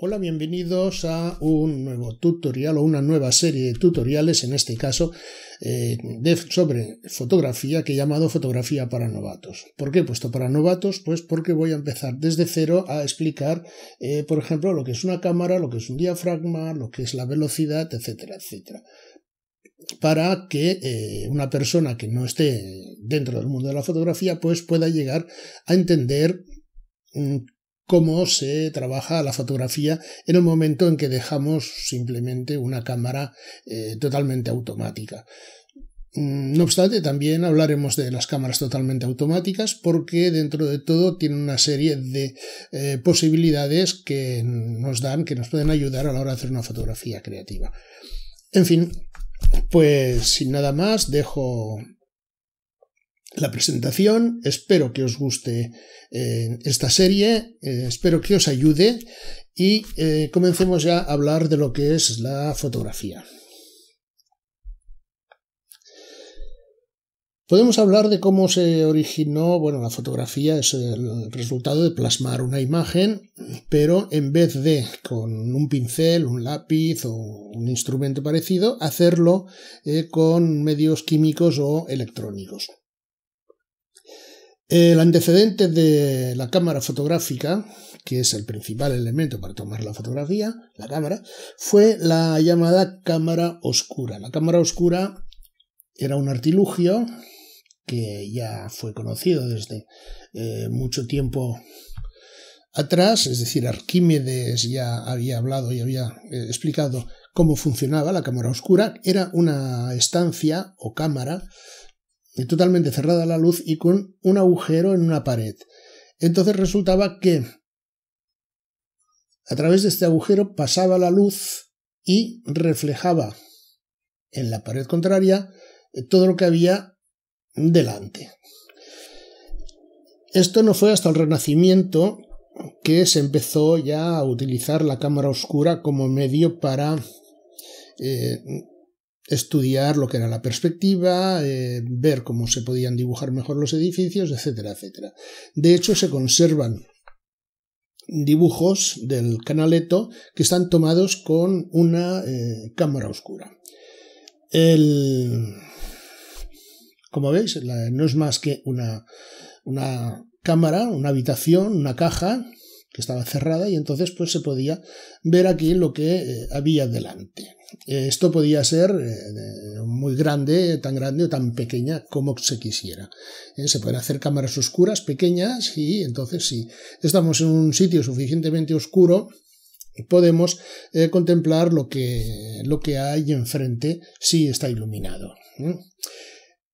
Hola, bienvenidos a un nuevo tutorial o una nueva serie de tutoriales, en este caso eh, sobre fotografía que he llamado fotografía para novatos. ¿Por qué he puesto para novatos? Pues porque voy a empezar desde cero a explicar, eh, por ejemplo, lo que es una cámara, lo que es un diafragma, lo que es la velocidad, etcétera, etcétera para que eh, una persona que no esté dentro del mundo de la fotografía pues pueda llegar a entender mm, cómo se trabaja la fotografía en un momento en que dejamos simplemente una cámara eh, totalmente automática. Mm, no obstante, también hablaremos de las cámaras totalmente automáticas porque dentro de todo tienen una serie de eh, posibilidades que nos dan, que nos pueden ayudar a la hora de hacer una fotografía creativa. En fin, pues sin nada más, dejo la presentación. Espero que os guste eh, esta serie, eh, espero que os ayude y eh, comencemos ya a hablar de lo que es la fotografía. Podemos hablar de cómo se originó, bueno, la fotografía es el resultado de plasmar una imagen, pero en vez de con un pincel, un lápiz o un instrumento parecido, hacerlo con medios químicos o electrónicos. El antecedente de la cámara fotográfica, que es el principal elemento para tomar la fotografía, la cámara, fue la llamada cámara oscura. La cámara oscura era un artilugio que ya fue conocido desde eh, mucho tiempo atrás, es decir, Arquímedes ya había hablado y había eh, explicado cómo funcionaba la cámara oscura. Era una estancia o cámara totalmente cerrada la luz y con un agujero en una pared. Entonces resultaba que a través de este agujero pasaba la luz y reflejaba en la pared contraria eh, todo lo que había delante. Esto no fue hasta el Renacimiento que se empezó ya a utilizar la cámara oscura como medio para eh, estudiar lo que era la perspectiva, eh, ver cómo se podían dibujar mejor los edificios, etcétera, etcétera. De hecho, se conservan dibujos del canaleto que están tomados con una eh, cámara oscura. El, como veis, no es más que una, una cámara, una habitación, una caja que estaba cerrada y entonces pues se podía ver aquí lo que eh, había delante. Eh, esto podía ser eh, muy grande, tan grande o tan pequeña como se quisiera. se pueden hacer cámaras oscuras pequeñas y entonces si estamos en un sitio suficientemente oscuro podemos contemplar lo que, lo que hay enfrente si está iluminado.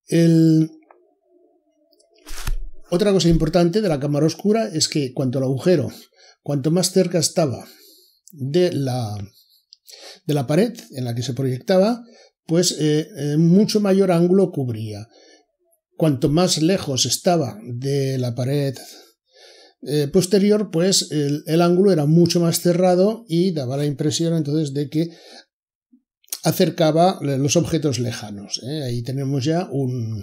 El, otra cosa importante de la cámara oscura es que cuanto al agujero, cuanto más cerca estaba de la, de la pared en la que se proyectaba, pues eh, eh, mucho mayor ángulo cubría. Cuanto más lejos estaba de la pared eh, posterior, pues el, ángulo era mucho más cerrado y daba la impresión entonces de que acercaba los objetos lejanos. Ahí tenemos ya un,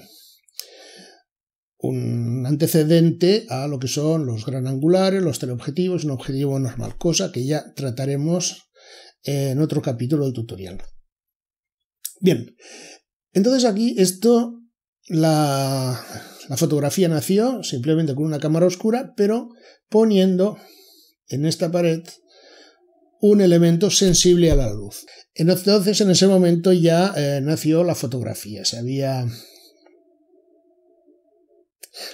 un antecedente a lo que son los gran angulares, los teleobjetivos, un objetivo normal, cosa que ya trataremos en otro capítulo del tutorial. Bien, entonces aquí esto, la, fotografía nació simplemente con una cámara oscura, pero poniendo en esta pared un elemento sensible a la luz. Entonces, en ese momento ya eh, nació la fotografía. Se había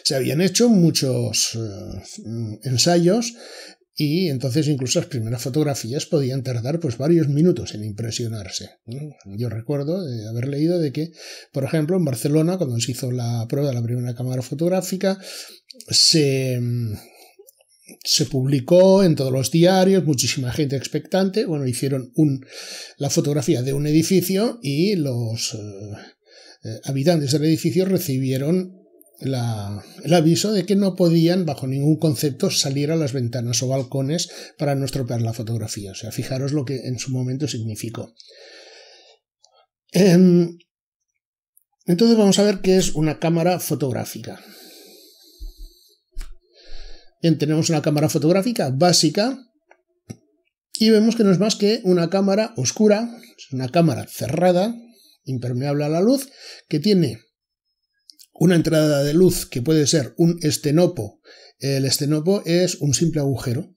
se habían hecho muchos eh, ensayos y entonces incluso las primeras fotografías podían tardar pues varios minutos en impresionarse. Yo recuerdo haber leído de que, por ejemplo, en Barcelona, cuando se hizo la prueba de la primera cámara fotográfica, se, se publicó en todos los diarios, muchísima gente expectante. Bueno, hicieron un, la fotografía de un edificio y los eh, eh, habitantes del edificio recibieron el aviso de que no podían, bajo ningún concepto, salir a las ventanas o balcones para no estropear la fotografía. O sea, fijaros lo que en su momento significó. Em, entonces vamos a ver qué es una cámara fotográfica. Bien, tenemos una cámara fotográfica básica y vemos que no es más que una cámara oscura, una cámara cerrada, impermeable a la luz, que tiene una entrada de luz que puede ser un estenopo. El estenopo es un simple agujero.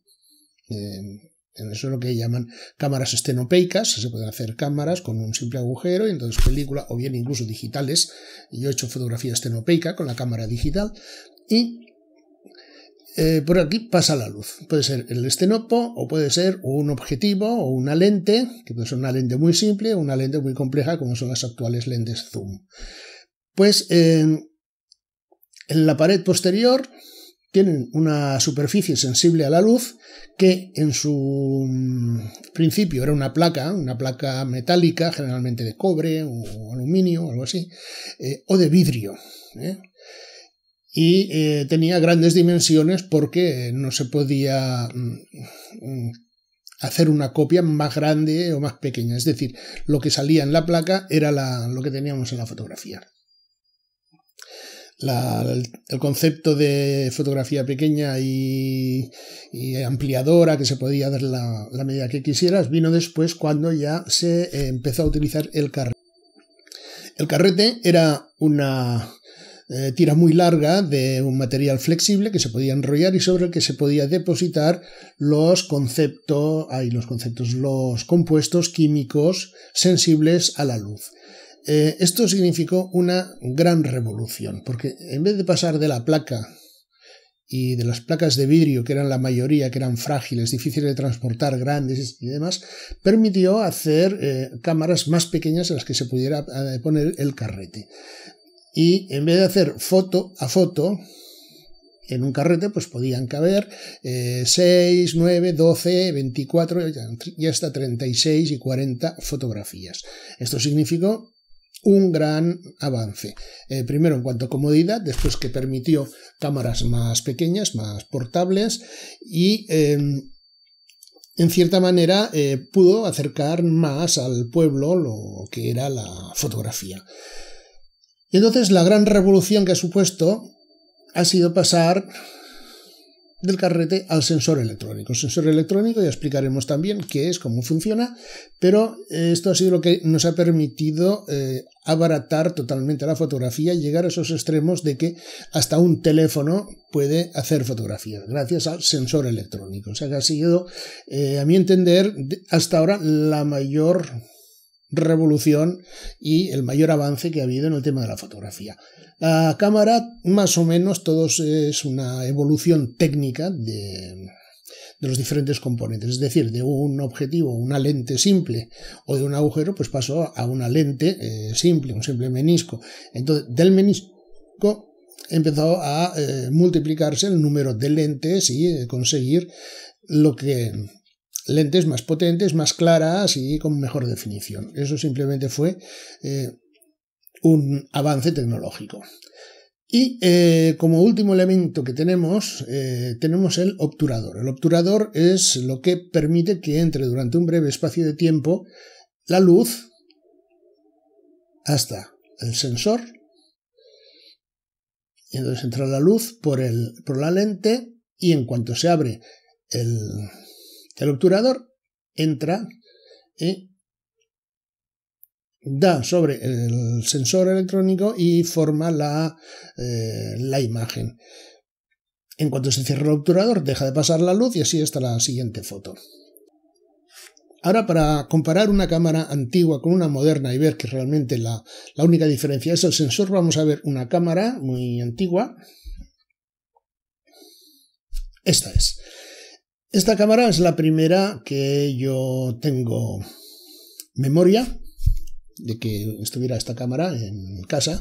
eso es lo que llaman cámaras estenopeicas, se pueden hacer cámaras con un simple agujero y entonces película o bien incluso digitales. Yo he hecho fotografía estenopeica con la cámara digital y eh, por aquí pasa la luz. Puede ser el estenopo o puede ser un objetivo o una lente, que puede ser una lente muy simple o una lente muy compleja como son las actuales lentes zoom. Pues eh, en la pared posterior tienen una superficie sensible a la luz que en su mm, principio era una placa, una placa metálica, generalmente de cobre o aluminio, algo así, eh, o de vidrio. ¿eh? Y eh, tenía grandes dimensiones porque no se podía mm, mm, hacer una copia más grande o más pequeña. Es decir, lo que salía en la placa era lo que teníamos en la fotografía el concepto de fotografía pequeña y, ampliadora que se podía dar la, medida que quisieras vino después cuando ya se eh, empezó a utilizar el carrete. El carrete era una eh, tira muy larga de un material flexible que se podía enrollar y sobre el que se podía depositar los conceptos, ay, los conceptos, los compuestos químicos sensibles a la luz. Eh, esto significó una gran revolución, porque en vez de pasar de la placa y de las placas de vidrio, que eran la mayoría, que eran frágiles, difíciles de transportar, grandes y demás, permitió hacer eh, cámaras más pequeñas en las que se pudiera eh, poner el carrete. Y en vez de hacer foto a foto, en un carrete pues podían caber 6, 9, 12, 24 y hasta 36 y 40 fotografías. Esto significó un gran avance. Eh, primero en cuanto a comodidad, después que permitió cámaras más pequeñas, más portables y... Em, en cierta manera eh, pudo acercar más al pueblo lo que era la fotografía. Y entonces la gran revolución que ha supuesto ha sido pasar del carrete al sensor electrónico. sensor electrónico ya explicaremos también qué es, cómo funciona, pero eh, esto ha sido lo que nos ha permitido eh, abaratar totalmente la fotografía y llegar a esos extremos de que hasta un teléfono puede hacer fotografía gracias al sensor electrónico. O sea que ha sido, eh, a mi entender, hasta ahora la mayor revolución y el mayor avance que ha habido en el tema de la fotografía. La cámara, más o menos, todos es una evolución técnica de, los diferentes componentes. Es decir, de un objetivo, una lente simple o de un agujero, pues pasó a una lente eh, simple, un simple menisco. Entonces, del menisco empezó a eh, multiplicarse el número de lentes y eh, conseguir lo que lentes más potentes, más claras y con mejor definición. Eso simplemente fue eh, un avance tecnológico. Y eh, como último elemento que tenemos, eh, tenemos el obturador. El obturador es lo que permite que entre durante un breve espacio de tiempo la luz hasta el sensor. Y entonces entra la luz por, el, por la lente y en cuanto se abre el, el obturador entra y ¿eh? da sobre el sensor electrónico y forma eh, la, imagen. En cuanto se cierra el obturador, deja de pasar la luz y así está la siguiente foto. Ahora, para comparar una cámara antigua con una moderna y ver que realmente la, la, única diferencia es el sensor, vamos a ver una cámara muy antigua. Esta es. Esta cámara es la primera que yo tengo memoria de que estuviera esta cámara en casa.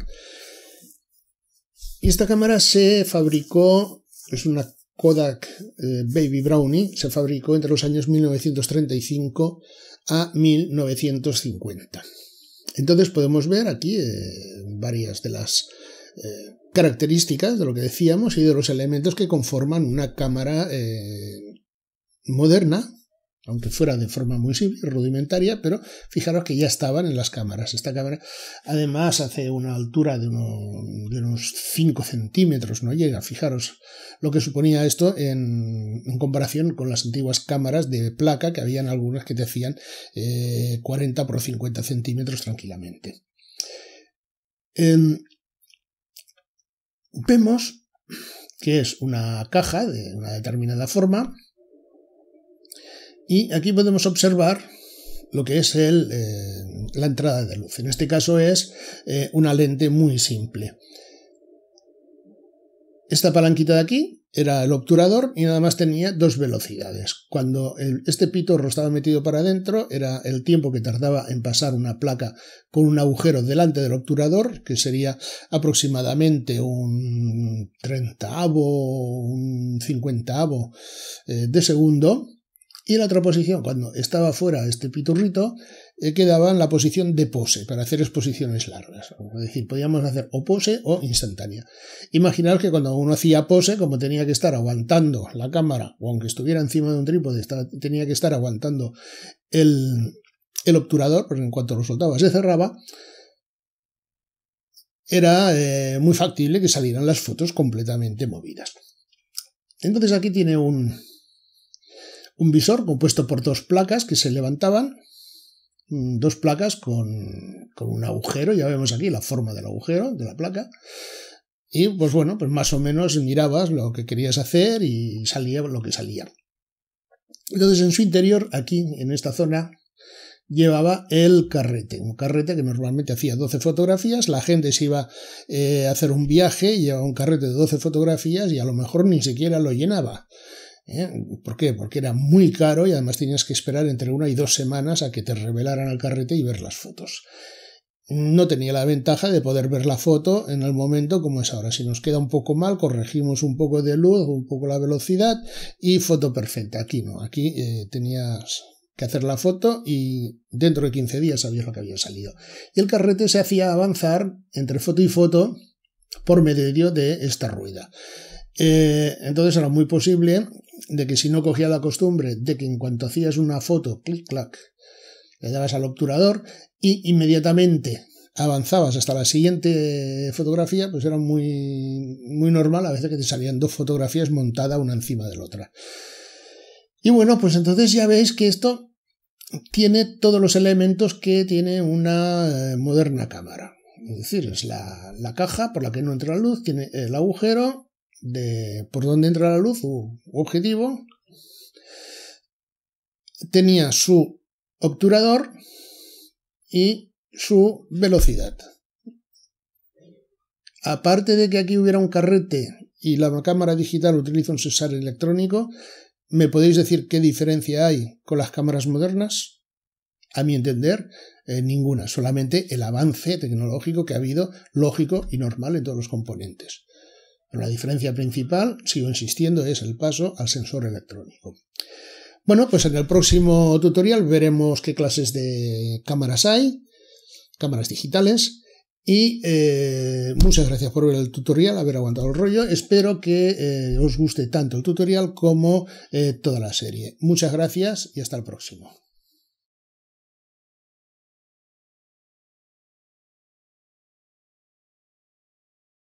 Y esta cámara se fabricó, es una Kodak eh, Baby Brownie, se fabricó entre los años 1935 a 1950. Entonces podemos ver aquí eh, varias de las eh, características de lo que decíamos y de los elementos que conforman una cámara moderna, aunque fuera de forma muy simple, rudimentaria, pero fijaros que ya estaban en las cámaras. Esta cámara además hace una altura de, unos 5 centímetros, no llega, fijaros lo que suponía esto en, comparación con las antiguas cámaras de placa, que habían algunas que te hacían 40 eh, por 50 centímetros tranquilamente. Em, vemos que es una caja de una determinada forma, y aquí podemos observar lo que es eh, la entrada de luz. En este caso es eh, una lente muy simple. Esta palanquita de aquí era el obturador y nada más tenía dos velocidades. Cuando este pitorro estaba metido para adentro era el tiempo que tardaba en pasar una placa con un agujero delante del obturador, que sería aproximadamente un 30 un 50 eh, de segundo, y en la otra posición, cuando estaba fuera este piturrito, eh, quedaba en la posición de pose, para hacer exposiciones largas. Es decir, podíamos hacer o pose o instantánea. imaginar que cuando uno hacía pose, como tenía que estar aguantando la cámara, o aunque estuviera encima de un trípode, tenía que estar aguantando el, obturador, porque en cuanto lo soltaba se cerraba, era eh, muy factible que salieran las fotos completamente movidas. Entonces aquí tiene un, un visor compuesto por dos placas que se levantaban, mm, dos placas con, un agujero, ya vemos aquí la forma del agujero de la placa, y pues bueno, pues más o menos mirabas lo que querías hacer y salía lo que salía. Entonces en su interior, aquí en esta zona, llevaba el carrete, un carrete que normalmente hacía 12 fotografías, la gente se iba eh, a hacer un viaje, llevaba un carrete de 12 fotografías y a lo mejor ni siquiera lo llenaba. ¿Eh? ¿Por qué? Porque era muy caro y además tenías que esperar entre una y dos semanas a que te revelaran al carrete y ver las fotos. No tenía la ventaja de poder ver la foto en el momento como es ahora. Si nos queda un poco mal, corregimos un poco de luz, un poco la velocidad y foto perfecta. Aquí no, aquí eh, tenías que hacer la foto y dentro de 15 días sabías lo que había salido. Y el carrete se hacía avanzar entre foto y foto por medio de esta rueda. Eh, entonces era muy posible de que si no cogía la costumbre de que en cuanto hacías una foto, clic, clac, le dabas al obturador y inmediatamente avanzabas hasta la siguiente fotografía, pues era muy, muy normal a veces que te salían dos fotografías montadas una encima de la otra. Y bueno, pues entonces ya veis que esto tiene todos los elementos que tiene una eh, moderna cámara. Es decir, es la, la caja por la que no entra la luz, tiene el agujero, de por dónde entra la luz, u objetivo, tenía su obturador y su velocidad. Aparte de que aquí hubiera un carrete y la cámara digital utiliza un sensor electrónico, ¿me podéis decir qué diferencia hay con las cámaras modernas? A mi entender, eh, ninguna, solamente el avance tecnológico que ha habido, lógico y normal en todos los componentes la diferencia principal, sigo insistiendo, es el paso al sensor electrónico. Bueno, pues en el próximo tutorial veremos qué clases de cámaras hay, cámaras digitales. Y eh, muchas gracias por ver el tutorial, haber aguantado el rollo. Espero que eh, os guste tanto el tutorial como eh, toda la serie. Muchas gracias y hasta el próximo.